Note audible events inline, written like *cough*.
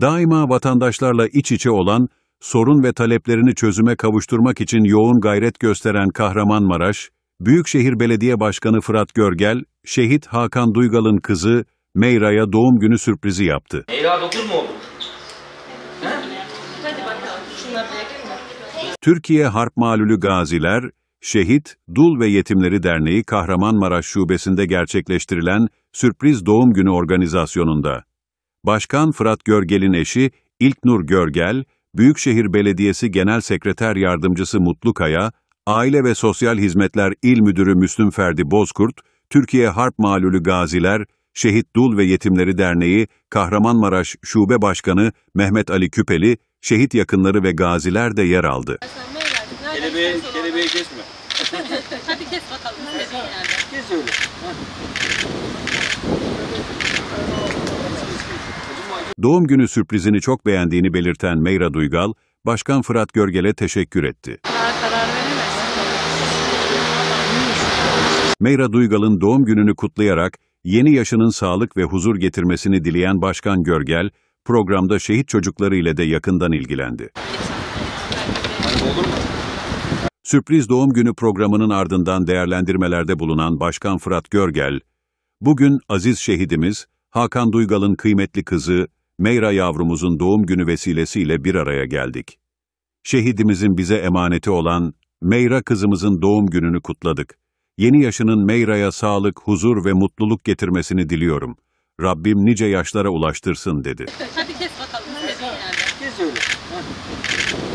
Daima vatandaşlarla iç içe olan, sorun ve taleplerini çözüme kavuşturmak için yoğun gayret gösteren Kahramanmaraş, Büyükşehir Belediye Başkanı Fırat Görgel, şehit Hakan Duygal'ın kızı Meyra'ya doğum günü sürprizi yaptı. Meyra 9 mu Türkiye Harp Malulü Gaziler, Şehit, Dul ve Yetimleri Derneği Kahramanmaraş Şubesi'nde gerçekleştirilen sürpriz doğum günü organizasyonunda Başkan Fırat Görgel'in eşi İlknur Görgel, Büyükşehir Belediyesi Genel Sekreter Yardımcısı Mutlu Kaya, Aile ve Sosyal Hizmetler İl Müdürü Müslüm Ferdi Bozkurt, Türkiye Harp Malulü Gaziler, Şehit Dul ve Yetimleri Derneği Kahramanmaraş Şube Başkanı Mehmet Ali Küpeli, şehit yakınları ve gaziler de yer aldı. Kelebeği, kelebeği kesme. *laughs* Hadi kes bakalım. Kes öyle. Doğum günü sürprizini çok beğendiğini belirten Meyra Duygal, Başkan Fırat Görgel'e teşekkür etti. Meyra Duygal'ın doğum gününü kutlayarak yeni yaşının sağlık ve huzur getirmesini dileyen Başkan Görgel, programda şehit çocukları ile de yakından ilgilendi. Sürpriz doğum günü programının ardından değerlendirmelerde bulunan Başkan Fırat Görgel, bugün aziz şehidimiz Hakan Duygal'ın kıymetli kızı Meyra yavrumuzun doğum günü vesilesiyle bir araya geldik. Şehidimizin bize emaneti olan Meyra kızımızın doğum gününü kutladık. Yeni yaşının Meyra'ya sağlık, huzur ve mutluluk getirmesini diliyorum. Rabbim nice yaşlara ulaştırsın dedi. Hadi kes bakalım. Kes öyle.